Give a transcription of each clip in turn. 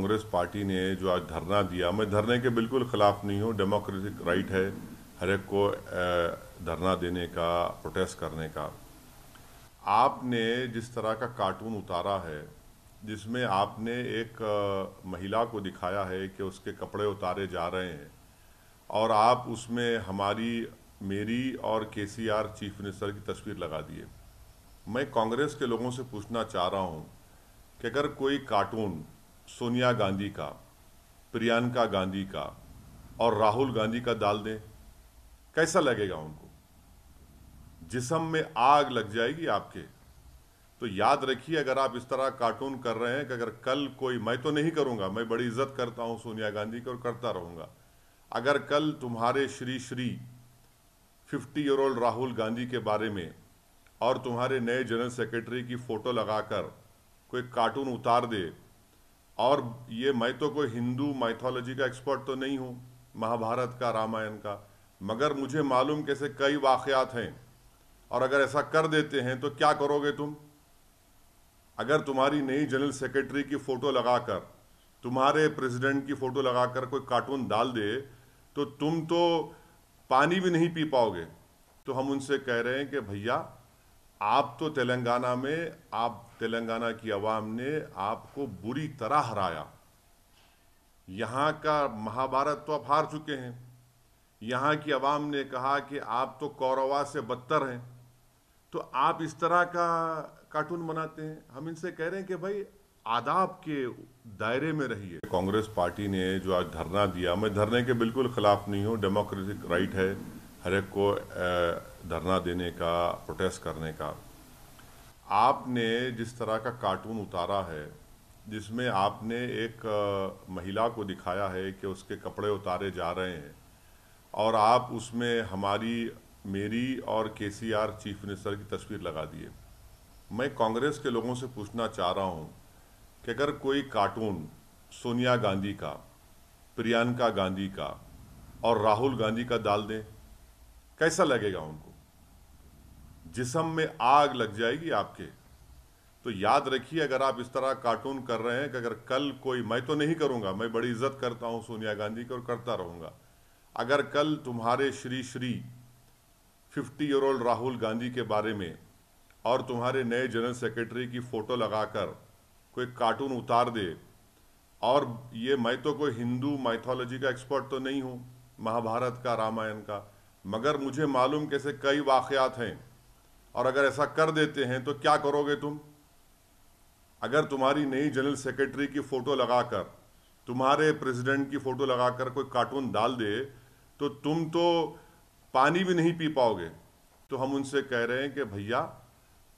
Congress party ने जो आज धरना दिया मैं धरने के बिल्कुल ख़िलाफ़ नहीं हूँ डेमोक्रेटिक राइट है हर एक को धरना देने का प्रोटेस्ट करने का आपने जिस तरह का कार्टून उतारा है जिसमें आपने एक महिला को दिखाया है कि उसके कपड़े उतारे जा रहे हैं और आप उसमें हमारी मेरी और के सी आर चीफ मिनिस्टर की तस्वीर लगा दिए मैं कांग्रेस के लोगों से पूछना चाह रहा हूँ कि अगर कोई कार्टून सोनिया गांधी का प्रियंका गांधी का और राहुल गांधी का डाल दें कैसा लगेगा उनको जिसम में आग लग जाएगी आपके तो याद रखिए अगर आप इस तरह कार्टून कर रहे हैं कि अगर कल कोई मैं तो नहीं करूंगा मैं बड़ी इज्जत करता हूं सोनिया गांधी की और करता रहूंगा अगर कल तुम्हारे Shri Shri fifty year old Rahul Gandhi के बारे में और तुम्हारे नए जनरल सेक्रेटरी की फ़ोटो लगाकर कोई कार्टून उतार दे और ये मैं तो कोई हिंदू माइथोलॉजी का एक्सपर्ट तो नहीं हूँ महाभारत का रामायण का मगर मुझे मालूम कैसे कई वाक़ात हैं और अगर ऐसा कर देते हैं तो क्या करोगे तुम अगर तुम्हारी नई जनरल सेक्रेटरी की फ़ोटो लगाकर तुम्हारे प्रेसिडेंट की फ़ोटो लगाकर कोई कार्टून डाल दे तो तुम तो पानी भी नहीं पी पाओगे तो हम उनसे कह रहे हैं कि भैया आप तो तेलंगाना में आप तेलंगाना की आवाम ने आपको बुरी तरह हराया यहाँ का महाभारत तो आप हार चुके हैं यहाँ की आवाम ने कहा कि आप तो कौरवा से बदतर हैं तो आप इस तरह का कार्टून बनाते हैं हम इनसे कह रहे हैं कि भाई आदाब के दायरे में रहिए कांग्रेस पार्टी ने जो आज धरना दिया मैं धरने के बिल्कुल खिलाफ नहीं हूँ डेमोक्रेटिक राइट है हर एक को धरना देने का प्रोटेस्ट करने का आपने जिस तरह का कार्टून उतारा है जिसमें आपने एक महिला को दिखाया है कि उसके कपड़े उतारे जा रहे हैं और आप उसमें हमारी मेरी और के सी आर चीफ मिनिस्टर की तस्वीर लगा दिए मैं कांग्रेस के लोगों से पूछना चाह रहा हूँ कि अगर कोई कार्टून सोनिया गांधी का प्रियंका गांधी का और राहुल गांधी का डाल दें कैसा लगेगा उनको जिसम में आग लग जाएगी आपके तो याद रखिए अगर आप इस तरह कार्टून कर रहे हैं कि अगर कल कोई मैं तो नहीं करूंगा मैं बड़ी इज्जत करता हूं सोनिया गांधी की और करता रहूंगा अगर कल तुम्हारे Shri Shri fifty year old Rahul Gandhi के बारे में और तुम्हारे नए जनरल सेक्रेटरी की फ़ोटो लगाकर कोई कार्टून उतार दे और ये मैं तो कोई हिंदू माइथोलॉजी का एक्सपर्ट तो नहीं हूँ महाभारत का रामायण का मगर मुझे मालूम कैसे कई वाक़ात हैं और अगर ऐसा कर देते हैं तो क्या करोगे तुम अगर तुम्हारी नई जनरल सेक्रेटरी की फ़ोटो लगाकर तुम्हारे प्रेसिडेंट की फ़ोटो लगाकर कोई कार्टून डाल दे तो तुम तो पानी भी नहीं पी पाओगे तो हम उनसे कह रहे हैं कि भैया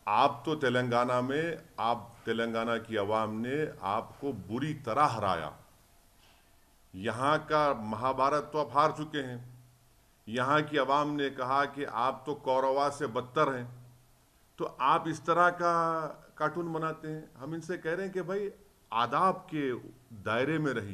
आप तो तेलंगाना में आप तेलंगाना की आवाम ने आपको बुरी तरह हराया यहाँ का महाभारत तो आप हार चुके हैं यहाँ की आवाम ने कहा कि आप तो कौरवा से बदतर हैं तो आप इस तरह का कार्टून बनाते हैं हम इनसे कह रहे हैं कि भाई आदाब के दायरे में रहिए